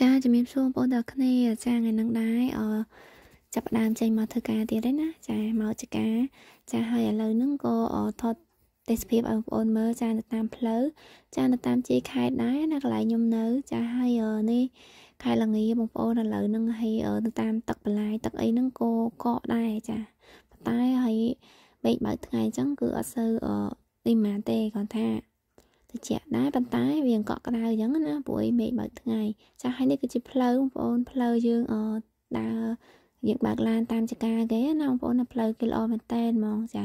ចាជំរាបសួរបងប្អូនទាំងគ្នាចាថ្ងៃហ្នឹងដែរអចាប់ដើមចេញមកធ្វើការទៀតហើយណា ចាមកធ្វើការចាហើយឥឡូវហ្នឹងក៏ថតទេសភាពឲ្យបងប្អូនមើលចានៅតាមផ្លូវចានៅតាមជ័យខេត្តដែរណាកន្លែងខ្ញុំនៅ ចាហើយនេះខេត្តលងាបងប្អូនឥឡូវហ្នឹងហើយនៅតាម ទឹកបន្លាយទឹកអីហ្នឹងក៏កកដែរចាប៉ុន្តែហើយពេកបើកថ្ងៃអញ្ចឹងគឺអត់សូវនេះម៉ាទេគាត់ថាត្រជាក់ដែរប៉ុន្តែវាកក់ក្ដៅអញ្ចឹងណាព្រោះអីមេឃបើកថ្ងៃចាហើយនេះគឺជាផ្លូវបងប្អូនផ្លូវយើងអដើរយើងបើកឡាន តាមចកាគេណាបងប្អូនណាផ្លូវគេល្អមែនតែនហ្មងចា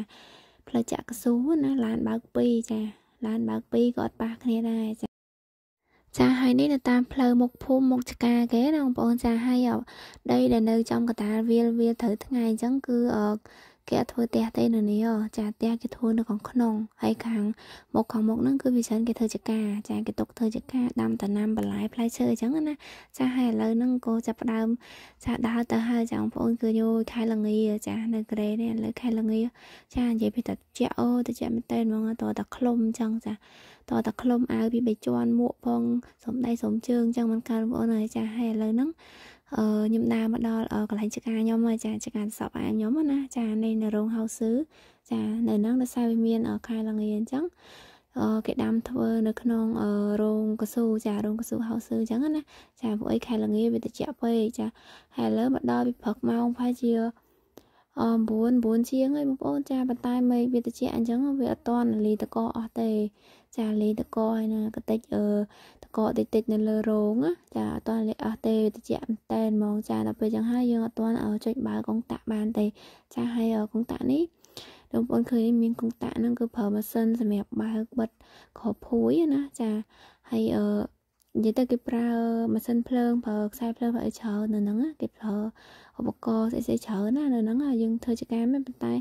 ផ្លូវចាក់កស៊ូណាឡានបើក2ចាឡានបើក2ក៏អត់ប៉ះគ្នាដែរចា ចាហើយនេះនៅតាមផ្លូវមុខភូមិមុខចកាគេណាបងប្អូនចាហើយដីដែលនៅចំកតាលវាលវាត្រូវថ្ងៃអញ្ចឹងគឺអឺគេអត់ធ្វើផ្ទះទេនៅនេះចាផ្ទះគេធ្វើនៅខាងក្នុងហើយខាងមុខខាងមុខហ្នឹងគឺវាច្រើនគេធ្វើចកាចាគេຕົកធ្វើចកាដាំតំណាំបន្លែផ្លែឈើអញ្ចឹងណាចាហើយឥឡូវហ្នឹងក៏ចាប់ផ្ដើមចាដើរទៅហើយចាបងប្អូនគឺយូរខែលងាចានៅក្រេនេះឥឡូវខែលងាចានិយាយពីតាជាអូតាជាមែនតើហ្មងតតាក្លុំអញ្ចឹងចាតតាក្លុំអាវពីបីជាន់មួកផងសំដីសំជើងអញ្ចឹងមិនកើតបងប្អូនហើយចាហើយឥឡូវហ្នឹងអឺខ្ញុំដើរមកដល់កន្លែងចាការខ្ញុំចាចាការសពអាខ្ញុំណាចានៅនៅរោងហៅស៊ឺចា នៅហ្នឹងនៅសាវាមានខែលងាអញ្ចឹងគេដាំធ្វើនៅក្នុងរោងកស៊ូចារោងកស៊ូហៅស៊ឺអញ្ចឹងណា ចាពួកអីខែលងាវាតិចពេកចាហើយឥឡូវមកដល់វាព្រឹកម៉ោងប្រហែលជា9 9ជាងហើយបងប្អូនចាប៉ុន្តែមេឃវាត្រជាក់អញ្ចឹងវាអត់តលីតកអស់ទេចាលីតកហើយណាកតិចអឺតកតិចតិចនៅលើរោងណាចាអត់តលីអស់ទេវាត្រជាក់មែនតែនហ្មងចាដល់ពេលអញ្ចឹងហើយយើងអត់តចុចបើកុងតាក់បានទេ ចាហើយកុងតាក់នេះបងប្អូនឃើញមានកុងតាក់ហ្នឹងគឺប្រើម៉ាស៊ីនសម្រាប់បើកបិទក្របភួយណាចាហើយអឺនិយាយទៅគេប្រើម៉ាស៊ីនភ្លើងប្រើខ្សែភ្លើងប្រើអីច្រើននៅហ្នឹងគេប្រើឧបករណ៍ស្អីស្អីច្រើនណានៅហ្នឹងយើងធ្វើជាការមែនប៉ុន្តែ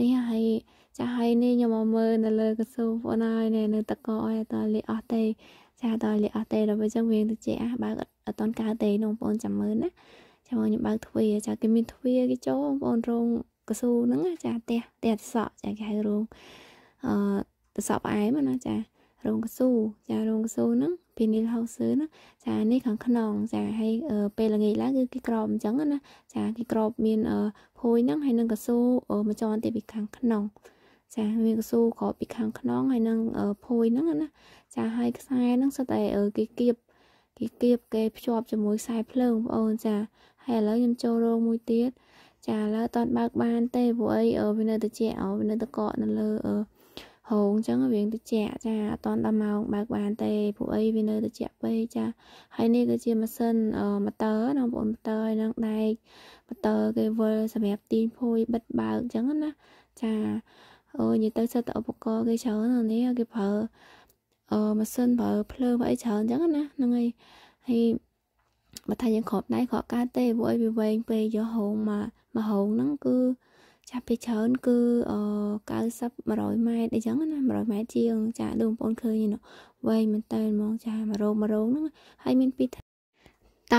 នេះហើយចាស់ហើយនេះខ្ញុំមកមើលនៅលើកស៊ូអូនហើយនៅតកអីតលីអស់ទេចាតលីអស់ទេដល់ពេលចឹងវាទៅជាអះបើអត់តន់កើតទេបងប្អូនចាំមើលណាចាំមកខ្ញុំបើកទ្វារចាគេមានទ្វារគេចូលបងប្អូនរោងកស៊ូហ្នឹងចាផ្ទះផ្ទះសក់ចាគេហៅរោងអឺសក់ផ្អែមណាចារោងកស៊ូចារោងកស៊ូហ្នឹង Penal House ហ្នឹងចានេះខាងក្នុង ចាហើយពេលល្ងាចឡើងគឺគេក្របអញ្ចឹងណាចាគេក្របមានភួយហ្នឹងហើយនឹងកស៊ូមួយជាន់ទៀតពីខាងក្នុងចាមានកស៊ូក្របពីខាងក្នុងហើយនឹងភួយហ្នឹងណាចាហើយខ្សែហ្នឹងសុទ្ធតែគេគៀបគេគៀបគេភ្ជាប់ជាមួយខ្សែភ្លើងបងអូនចាហើយឥឡូវខ្ញុំចូលរោងមួយទៀតចាឥឡូវអត់បើកបានទេព្រោះអីវានៅតែជាអោវានៅតែកកនៅលើអឺហូងអញ្ចឹងវាតិចចាអត់តដល់ម៉ោងបើកបានទេពួកអីវានៅតិចពេកចាហើយនេះគឺជាម៉ាស៊ីនម៉ូទ័របងប្អូនម៉ូទ័រហើយនឹងដែកម៉ូទ័រគេវិលសម្រាប់ទាញភួយបិទបើកអញ្ចឹងណាចាអូនិយាយទៅសិតឧបករណ៍គេច្រើននៅនេះគេប្រើអឺម៉ាស៊ីនប្រើភ្លើងអីច្រើនអញ្ចឹងណាហ្នឹងហើយហើយបើថាយើងគ្របដៃគ្របកើតទេពួកអីវាវែងពេកយកហូងមកមកហូងហ្នឹងគឺចាស់ពីច្រើនគឺ90 100ម៉ែត្រអីចឹងណា100ម៉ែត្រជាងចាដូចបងប្អូនឃើញហ្នឹងវែងមែនតើហ្មងចា1រោង1រោងហ្នឹងហើយមានពីរតើ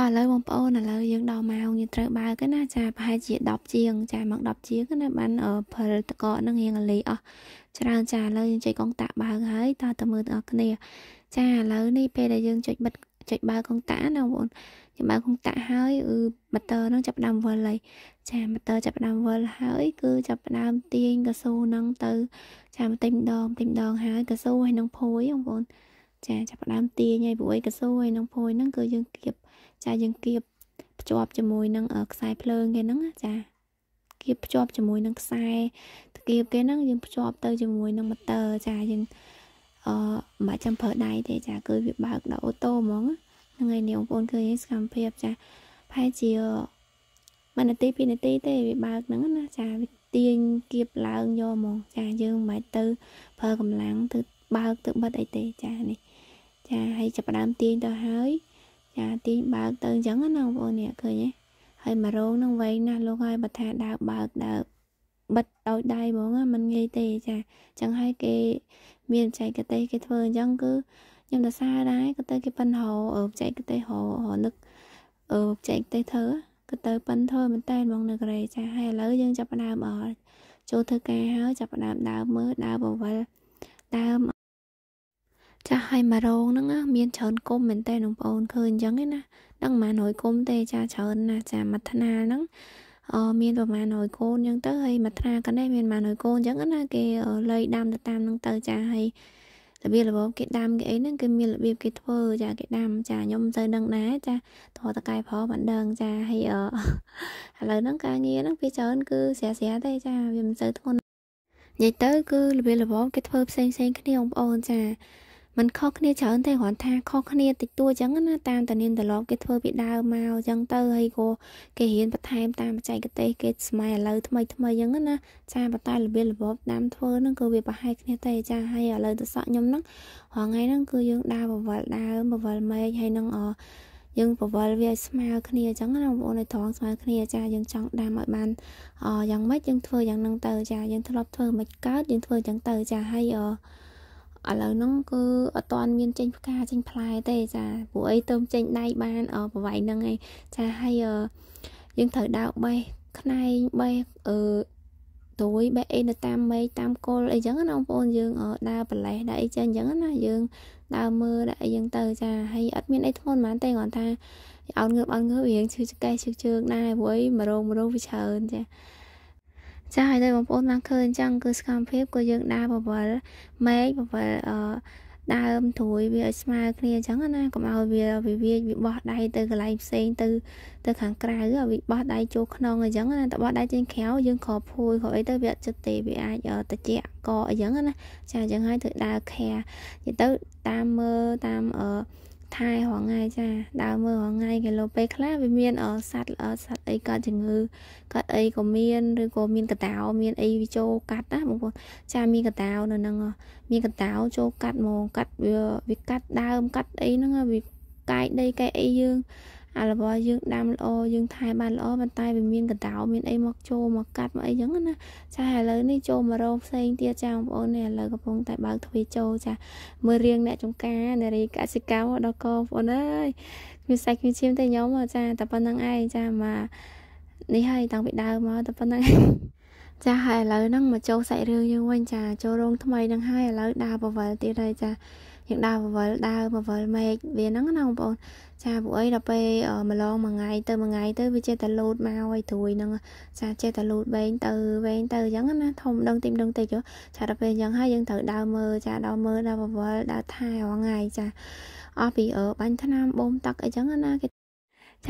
ឥឡូវបងប្អូនឥឡូវយើងដល់ម៉ោងយើងត្រូវបើកណាចាប្រហែលជា10ជាងចាម៉ោង10ជាងណាបានផលតកនឹងរៀងលេអស់ច្រើនចាឥឡូវយើងចុចកងតាក់បើកហើយតើតើមើលទាំងអស់គ្នាចាឥឡូវនេះពេលដែលយើងចុចបិទចុចបើកុងតាក់ណាបងចាំបើកុងតាក់ហើយគឺ motor នឹងចាប់ដើមវិលហើយចា motor ចាប់ដើមវិលហើយគឺចាប់ដើមទាញកស៊ូនឹងទៅ ចាមកទិញម្ដងទិញម្ដងហើយកស៊ូហើយនឹងភួយបងបងចាចាប់ដើមទាញហើយព្រួយកស៊ូហើយនឹងភួយហ្នឹងគឺយើងគៀបចាយើងគៀបភ្ជាប់ជាមួយនឹងខ្សែភ្លើងគេហ្នឹងចាគៀបភ្ជាប់ជាមួយនឹងខ្សែគៀបគេហ្នឹងយើងភ្ជាប់ទៅជាមួយនឹងម៉ូទ័រចាយើងអឺមិនចាំប្រើដៃទេចា គឺវាបើកដល់អូតូហ្មងហ្នឹងហើយនេះបងប្អូនឃើញសកម្មភាពចាប្រហែលជា1នាទី2នាទីទេវាបើកហ្នឹងណាចាវាទាញគៀបឡើងយកហ្មងចាយើងមិនបាច់ទៅប្រើកម្លាំងទៅបើកទៅបិទអីទេចានេះចាហើយចាប់ដើមទាញទៅហើយ ចាទាញបើកទៅអញ្ចឹងណាបងប្អូននេះឃើញទេហើយមករោងនឹងវែងណាស់លោកហើយបើថាដើរបើកដើរបិទដោយដៃហ្មងមិនងាយទេចាអញ្ចឹងហើយគេមានបច្ចេកទេសគេធ្វើអញ្ចឹងគឺខ្ញុំទៅសារដែរក៏ទៅគេប៉ិនរោអឺបច្ចេកទេសរោនឹកអឺបច្ចេកទេសធ្វើក៏ទៅប៉ិនធ្វើមែនតើហ្មងនៅកូរ៉េចាហើយឥឡូវយើងចាប់ផ្ដើមអចូលធ្វើការហើយចាប់ផ្ដើមដើមមើលដើមបវលដើមចាហើយមករោងហ្នឹង មានច្រើនគុំមែនតើបងប្អូនឃើញអញ្ចឹងឯណា ដឹងមិន100គុំទេចាច្រើនណាស់ចាមួយថ្នាលហ្នឹងមានប្រមាណ100កូនអញ្ចឹងទៅហើយមួយត្រាកណ្ដេះមានប្រមាណ100កូនអញ្ចឹងណាគេលៃដាំទៅតាមនឹងទៅចាហើយរបៀបរបបគេដាំគេអីហ្នឹងគឺមានរបៀបគេធ្វើ ចាគេដាំចាខ្ញុំមិនសូវដឹងដែរចាតោះតកែប្រមិនដឹងចាហើយឥឡូវហ្នឹងការងារហ្នឹងវាច្រើនគឺស្រាស្រាទេចាវាមិនសូវធ្ងន់និយាយទៅ គឺរបៀបរបបគេធ្វើផ្សេងផ្សេងគ្នាបងប្អូនចាมันខុសគ្នាច្រើនទេគ្រាន់ថាខុសគ្នាតិចតួចឹងណាតាមតានានទឡប់គេធ្វើពីដើមមកចឹងទៅហើយក៏គេរៀនបន្ថែមតាមបច្ចេកទេសគេសម័យឥឡូវថ្មីថ្មីចឹងណាចាប៉ុន្តែរបៀបរបបតាមធ្វើហ្នឹងគឺវាប្រហែលគ្នាទេចាហើយឥឡូវទៅសក់ខ្ញុំហ្នឹងរាល់ថ្ងៃហ្នឹងគឺយើងដើរបវលដើមបវលមេឃហើយនឹងអយើងបវលវាឲ្យស្មើគ្នាអញ្ចឹងណាបងប្អូនឲ្យត្រង់ស្មើគ្នាចាយើងចង់ដាំឲ្យបានយ៉ាងម៉េចយើងធ្វើយ៉ាងហ្នឹងទៅចាយើងធ្លាប់ធ្វើមិនកើតយើងធ្វើអញ្ចឹងទៅចាហើយអឺឥឡូវហ្នឹងគឺអត់ទាន់មានចេញផ្កាចេញផ្លែទេ ចាព្រោះអីទៅចេញដៃបានអប្រវៃហ្នឹងឯងចាហើយយើងត្រូវដើរបេះខ្នែងបេះអឺទួយបេះអីនៅតាមមេឃតាមគល់អីចឹងណាបងប្អូនយើងដើរបលេះដើរអីចឹងអញ្ចឹងណាយើងដើរមើលដើរអីចឹងទៅចាហើយអត់មានអីធ្ងន់ហ្មងទេគាត់ថាអោនងើបអោនងើបរៀងឈឺចង្កេះឈឺជើងដែរព្រោះអីមរងមរងវាច្រើនចាចាហើយដល់បងប្អូនបានឃើញអញ្ចឹងគឺសកម្មភាពក៏យើងដើរបវលមែកបវលអឺដើមត្រួយវាឲ្យស្មើគ្នាអញ្ចឹងណាកុំឲ្យវាវិវាចវាបោះដៃទៅកន្លែងផ្សេងទៅទៅខាងក្រៅឲ្យវាបោះដៃចូលក្នុងអញ្ចឹងណាតបោះដៃចេញក្រៅយើងក្រភួយក្រអីទៅវាអត់ចិត្តទេវាអាចតិចកអញ្ចឹងណាចាអញ្ចឹងហើយធ្វើដើរខែនិយាយទៅតាមមើលតាមអឺថែរងថ្ងៃចា ដើរមើលរងថ្ងៃគេលោពេលខ្លះវាមានអសัตว์ល្អសัตว์អីកើតជំងឺកើតអីក៏មានឬក៏មានកតោមាន អីវាចូលកាត់ណាបងប្អូនចាមានកតោនៅហ្នឹងមានកតោចូលកាត់ហ្មងកាត់វាវាកាត់ដើមកាត់អីហ្នឹងវាកាយដីកាយអីយើងអារបស់យើងដាំល្អយើងថែបានល្អប៉ុន្តែវាមានកណ្ដោមានអីមកចូលមកកាត់មកអីចឹងណាចាឥឡូវនេះចូលមករោងផ្សេងទៀតចាបងប្អូននេះឥឡូវកំពុងតែបើកទ្វារចូលចាមើលរៀងអ្នក ចំការនារីកសិកម្មដល់កបងប្អូនអើយខ្ញុំសាច់ខ្ញុំឈាមតែខ្ញុំចាតែប៉ុណ្្នឹងឯងចាមកនេះហើយតាំងពីដើមមកតែប៉ុណ្្នឹងចាហើយឥឡូវហ្នឹងមកចូលសាច់រឿងយើងវិញចា ចូលរោងថ្មីហ្នឹងហើយឥឡូវដើរបវលទៀតហើយចាយើងដើរវល់ដើរមកវល់មេឃវាហ្នឹងណាបងប្អូនចាពួកអីដល់ពេលម្លងមួយថ្ងៃទៅមួយថ្ងៃទៅវាចេះតែលូតមកឲ្យត្រួយហ្នឹងចាចេះតែលូតវែងទៅវែងទៅអញ្ចឹងណាធំដឹងទីមដឹងតិចចាដល់ពេលអញ្ចឹងហើយយើងត្រូវដើរមើលចាដើរមើលដើរវល់ដើរថែរាល់ថ្ងៃចាអស់ពីបាញ់ថ្នាំបូមទឹកអីចឹងណាគេ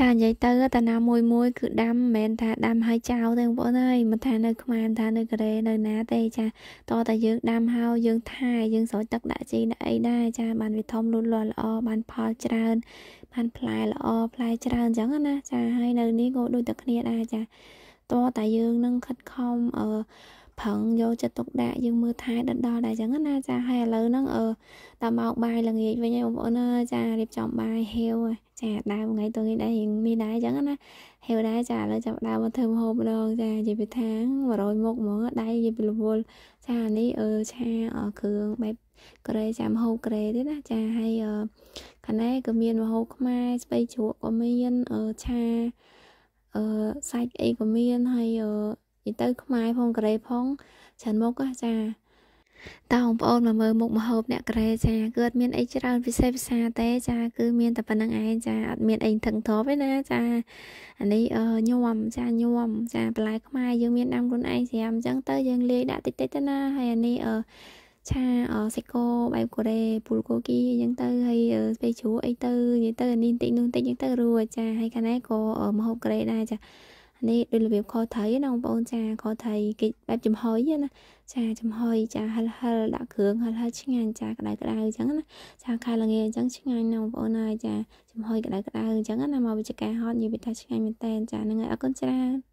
ចានិយាយទៅតាណាមួយមួយ គឺដាំមិនមែនថាដាំហើយចោលទេបងប្អូនអើយមិនថានៅខ្មែរមិនថានៅកូរ៉េនៅណាទេចាតោះតែយើងដាំហើយយើងថែយើងស្រោចទឹកដាក់ជីដាក់អីដែរចា បានវាធំលូតលាស់ល្អបានផលច្រើន បានផ្លែល្អផ្លែច្រើនអញ្ចឹងណា ចាហើយនៅនេះក៏ដូចតែគ្នាដែរចាតោះតែយើងនឹងខិតខំអឺប្រឹងយកចិត្តទុកដាក់យើងមើលថែដិតដល់ដែរចឹងណាចាហើយឥឡូវហ្នឹងអឺតាមកបាយល្ងាចវិញហើយបងប្អូនណាចារៀបចំបាយហាវចាដើមថ្ងៃទៅថ្ងៃដែររៀងមានដែរចឹងណាហាវដែរចាឥឡូវចាប់ដើមមកធ្វើម្ហូបម្ដងចានិយាយពីថាង100មុខហ្មងដៃនិយាយពីរវល់ចានេះអឺឆាគ្រឿងបែបក្រេចាមហូបក្រេទេណាចាហើយខាងនេះក៏មានមហូបខ្មែរស្បៃជ្រក់ក៏មានឆាអឺសាច់អីក៏មានហើយនិយាយទៅខ្មែរផងកូរ៉េផងច្រើនមុខហ្នឹងចាតើបងប្អូនមកមើលមុខម្ហូបអ្នកកូរ៉េចាគឺអត់មានអីច្រើនពិសេសពិសាទេចា គឺមានតែប៉ុណ្្នឹងឯងចាអត់មានអីថឹងធាប់ទេណាចាអានេះញោមចាញោមចាបន្លែខ្មែរយើងមានដាំខ្លួនឯងស្រាប់អញ្ចឹងទៅយើងលាយដាក់តិចតិចទៅណាហើយអានេះអឺឆាសាច់គោបែបកូរ៉េពូលកូគីអញ្ចឹងទៅហើយស្ពៃជ្រូកអីទៅនិយាយទៅអានេះបន្តិចនោះបន្តិចអញ្ចឹងទៅរួចចាហើយខាងនេះក៏ម្ហូបកូរ៉េដែរចានេះដូចរបៀបខត្រីណាបងប្អូនចាខត្រីគេបែបចំហុយណាចាចំហុយចាហិលហិលដាក់គ្រឿងហិលហិលឆ្ងាញ់ចាក្តៅក្តៅអញ្ចឹងណាចាខែល្ងាចអញ្ចឹងឆ្ងាញ់ណាបងប្អូនហើយចាចំហុយក្តៅក្តៅអញ្ចឹងណាមកវិជ្ជការហត់និយាយថាឆ្ងាញ់មែនតើចាហ្នឹងហើយអរគុណច្រើន